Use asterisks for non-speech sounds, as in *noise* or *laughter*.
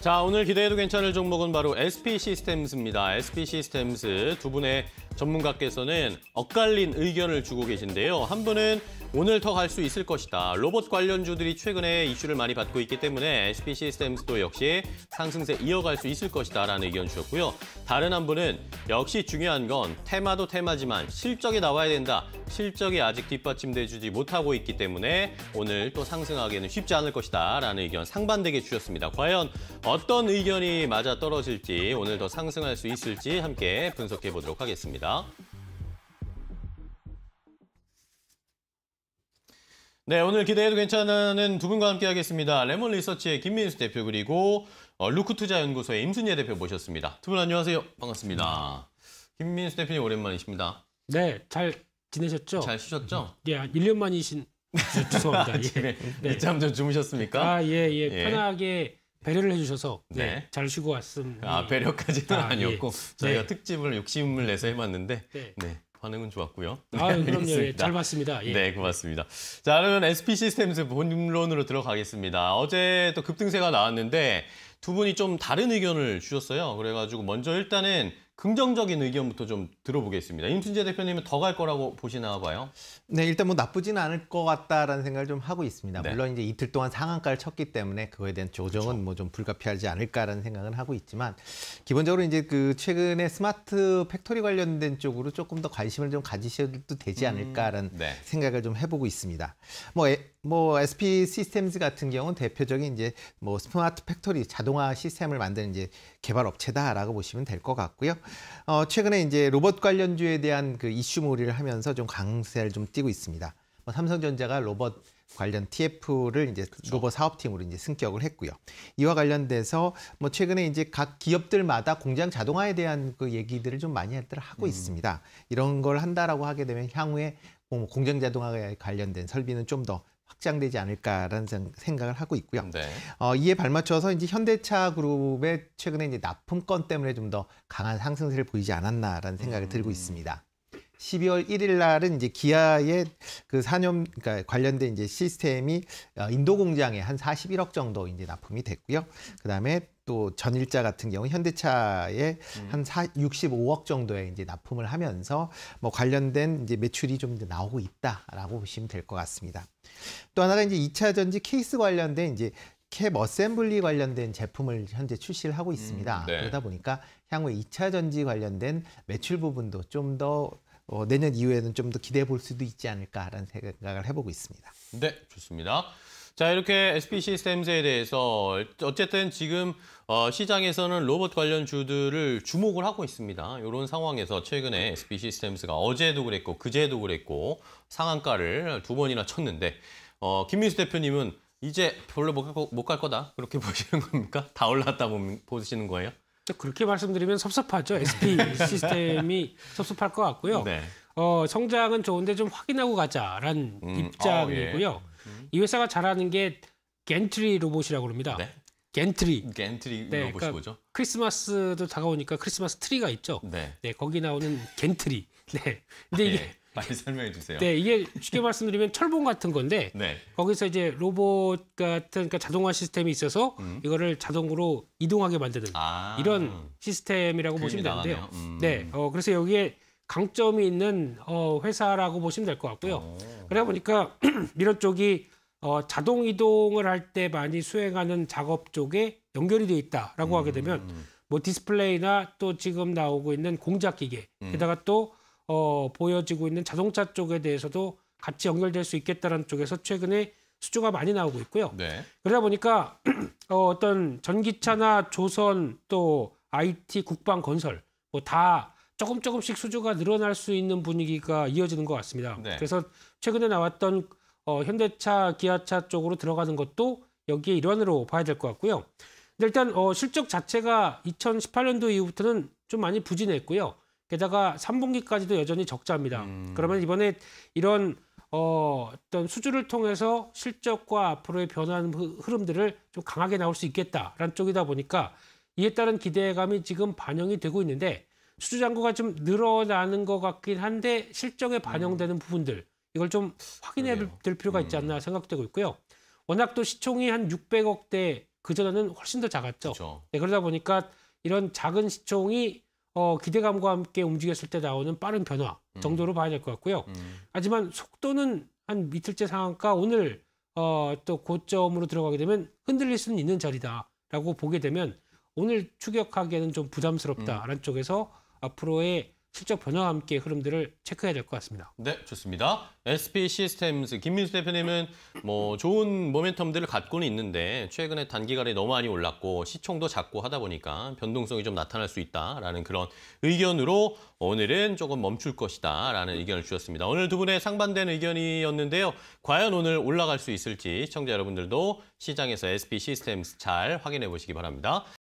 자, 오늘 기대해도 괜찮을 종목은 바로 SP 시스템스입니다. SP 시스템스 두 분의 전문가께서는 엇갈린 의견을 주고 계신데요. 한 분은 오늘 더 갈 수 있을 것이다. 로봇 관련주들이 최근에 이슈를 많이 받고 있기 때문에 SP 시스템스도 역시 상승세 이어갈 수 있을 것이다 라는 의견 주셨고요. 다른 한 분은 역시 중요한 건 테마도 테마지만 실적이 나와야 된다. 실적이 아직 뒷받침돼주지 못하고 있기 때문에 오늘 또 상승하기에는 쉽지 않을 것이다 라는 의견 상반되게 주셨습니다. 과연 어떤 의견이 맞아떨어질지 오늘 더 상승할 수 있을지 함께 분석해 보도록 하겠습니다. 네, 오늘 기대해도 괜찮은 두 분과 함께 하겠습니다. 레몬 리서치의 김민수 대표 그리고 어, 루크투자연구소의 임순예 대표 모셨습니다. 두 분 안녕하세요. 반갑습니다. 김민수 대표님 오랜만이십니다. 네, 잘 지내셨죠? 잘 쉬셨죠? 음, 예, 네, 1년 만이신 죄송합니다. *laughs* 아, 예. 예. 네. 늦잠 좀 주무셨습니까? 아, 예, 예. 예. 편하게 배려를 해주셔서 네. 네, 잘 쉬고 왔습니다아 배려까지는 아, 니었고 예. 저희가 네. 특집을 욕심을 내서 해봤는데 네. 네 반응은 좋았고요. 아 그럼요. 예, 잘 봤습니다. 예. 네 고맙습니다. 자 그러면 SP 시스템스 본론으로 들어가겠습니다. 어제 또 급등세가 나왔는데 두 분이 좀 다른 의견을 주셨어요. 그래가지고 먼저 일단은 긍정적인 의견부터 좀 들어보겠습니다. 임순재 대표님은 더 갈 거라고 보시나 봐요. 네, 일단 뭐나쁘진 않을 것 같다라는 생각을 좀 하고 있습니다. 네. 물론 이제 이틀 동안 상한가를 쳤기 때문에 그거에 대한 조정은 그렇죠. 뭐좀 불가피하지 않을까라는 생각은 하고 있지만 기본적으로 이제 그 최근에 스마트 팩토리 관련된 쪽으로 조금 더 관심을 좀 가지셔도 되지 음, 않을까라는 음, 네. 생각을 좀 해보고 있습니다. 뭐 에, 뭐 SP 시스템즈 같은 경우는 대표적인 이제 뭐 스마트 팩토리 자동화 시스템을 만드는 이제 개발 업체다라고 보시면 될 것 같고요. 어, 최근에 이제 로봇 관련주에 대한 그 이슈몰이를 하면서 좀 강세를 좀 띠고 있습니다. 뭐 삼성전자가 로봇 관련 TF를 이제 그렇죠. 로봇 사업팀으로 이제 승격을 했고요. 이와 관련돼서 뭐 최근에 이제 각 기업들마다 공장 자동화에 대한 그 얘기들을 좀 많이 들 하고 음. 있습니다. 이런 걸 한다라고 하게 되면 향후에 뭐 공장 자동화에 관련된 설비는 좀더 확장되지 않을까라는 생각을 하고 있고요. 네. 어, 이에 발맞춰서 이제 현대차 그룹의 최근에 이제 납품권 때문에 좀 더 강한 상승세를 보이지 않았나라는 생각이 음. 들고 있습니다. 12월 1일 날은 이제 기아의 그 산염 그러니까 관련된 이제 시스템이 어, 인도 공장에 한 41억 정도 이제 납품이 됐고요. 그다음에 또 전일자 같은 경우 현대차에 음. 한 4, 65억 정도의 이제 납품을 하면서 뭐 관련된 이제 매출이 좀 이제 나오고 있다라고 보시면 될 것 같습니다. 또 하나가 이제 2차 전지 케이스 관련된 이제 캡 어셈블리 관련된 제품을 현재 출시를 하고 음, 있습니다. 음, 네. 그러다 보니까 향후 2차 전지 관련된 매출 부분도 좀더 어, 내년 이후에는 좀 더 기대해 볼 수도 있지 않을까라는 생각을 해보고 있습니다. 네, 좋습니다. 자 이렇게 SP 시스템스에 대해서 어쨌든 지금 어, 시장에서는 로봇 관련 주들을 주목을 하고 있습니다. 이런 상황에서 최근에 SP 시스템스가 어제도 그랬고 그제도 그랬고 상한가를 두 번이나 쳤는데 어, 김민수 대표님은 이제 별로 못 갈 거다 그렇게 *laughs* 보시는 겁니까? 다 올랐다 보시는 거예요? 그렇게 말씀드리면 섭섭하죠. SP 시스템이 *laughs* 섭섭할 것 같고요. 네. 어, 성장은 좋은데 좀 확인하고 가자라는 음, 입장이고요. 어, 예. 이 회사가 잘하는 게 겐트리 로봇이라고 합니다. 네? 겐트리. 겐트리 네, 로봇이 그러니까 뭐죠? 크리스마스도 다가오니까 크리스마스 트리가 있죠. 네. 네 거기 나오는 겐트리. *laughs* 네. 근데 이게 예. 네, 빨리 설명해 주세요. 네, 이게 쉽게 말씀드리면 철봉 같은 건데 네. 거기서 이제 로봇 같은 그러니까 자동화 시스템이 있어서 음. 이거를 자동으로 이동하게 만드는 아 이런 시스템이라고 보시면 되는데요. 네, 음. 네, 어, 그래서 여기에 강점이 있는 어, 회사라고 보시면 될 것 같고요. 그러다 보니까 이런 *clears throat* 쪽이 어, 자동 이동을 할 때 많이 수행하는 작업 쪽에 연결이 돼 있다라고 음. 하게 되면 음. 뭐 디스플레이나 또 지금 나오고 있는 공작 기계 음. 게다가 또 어, 보여지고 있는 자동차 쪽에 대해서도 같이 연결될 수 있겠다라는 쪽에서 최근에 수주가 많이 나오고 있고요. 네. 그러다 보니까 *clears throat* 어, 어떤 전기차나 조선 또 IT 국방 건설 뭐 다 조금 조금씩 수주가 늘어날 수 있는 분위기가 이어지는 것 같습니다. 네. 그래서 최근에 나왔던 어, 현대차, 기아차 쪽으로 들어가는 것도 여기에 일환으로 봐야 될 것 같고요. 근데 일단 어, 실적 자체가 2018년도 이후부터는 좀 많이 부진했고요. 게다가 3분기까지도 여전히 적자입니다. 음. 그러면 이번에 이런 어, 어떤 수주를 통해서 실적과 앞으로의 변화하는 흐름들을 좀 강하게 나올 수 있겠다라는 쪽이다 보니까 이에 따른 기대감이 지금 반영이 되고 있는데 수주 잔고가 좀 늘어나는 것 같긴 한데 실적에 반영되는 음. 부분들 이걸 좀 확인해야 될 필요가 있지 음. 않나 생각되고 있고요. 워낙 또 시총이 한 600억대 그전에는 훨씬 더 작았죠. 네, 그러다 보니까 이런 작은 시총이 어, 기대감과 함께 움직였을 때 나오는 빠른 변화 음. 정도로 음. 봐야 될 것 같고요. 음. 하지만 속도는 한 이틀째 상한가 오늘 어, 또 고점으로 들어가게 되면 흔들릴 수는 있는 자리다라고 보게 되면 오늘 추격하기에는 좀 부담스럽다라는 음. 쪽에서 앞으로의 실적 변화와 함께 흐름들을 체크해야 될 것 같습니다. 네, 좋습니다. SP 시스템스 김민수 대표님은 뭐 좋은 모멘텀들을 갖고는 있는데 최근에 단기간에 너무 많이 올랐고 시총도 작고 하다 보니까 변동성이 좀 나타날 수 있다라는 그런 의견으로 오늘은 조금 멈출 것이다라는 의견을 주셨습니다. 오늘 두 분의 상반된 의견이었는데요. 과연 오늘 올라갈 수 있을지 시청자 여러분들도 시장에서 SP 시스템스 잘 확인해 보시기 바랍니다.